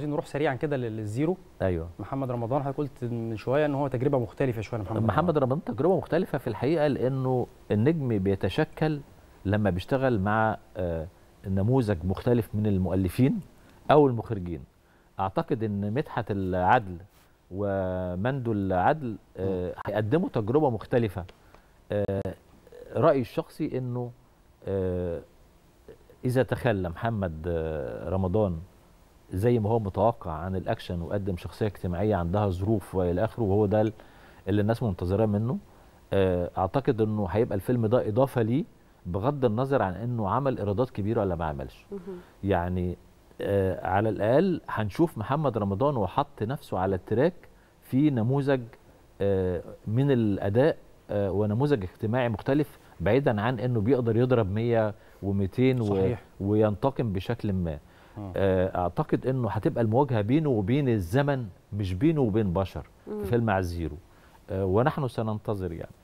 عايزين نروح سريعا كده للزيرو ايوه محمد رمضان حضرتك قلت من شويه ان هو تجربه مختلفه شويه محمد رمضان محمد رمضان تجربه مختلفه في الحقيقه لانه النجم بيتشكل لما بيشتغل مع آه، نموذج مختلف من المؤلفين او المخرجين اعتقد ان مدحت العدل ومندو العدل آه، هيقدموا تجربه مختلفه آه، رايي الشخصي انه اذا تخلى محمد رمضان زي ما هو متوقع عن الاكشن وقدم شخصيه اجتماعيه عندها ظروف والى اخره وهو ده اللي الناس منتظراه منه آه، اعتقد انه هيبقى الفيلم ده اضافه ليه بغض النظر عن انه عمل ايرادات كبيره ولا ما عملش يعني آه على الاقل هنشوف محمد رمضان وحط نفسه على التراك في نموذج آه من الاداء آه ونموذج اجتماعي مختلف بعيدا عن انه بيقدر يضرب 100 و200 وينتقم بشكل ما آه. آه، اعتقد انه هتبقى المواجهه بينه وبين الزمن مش بينه وبين بشر في فيلم عزيرو آه، ونحن سننتظر يعني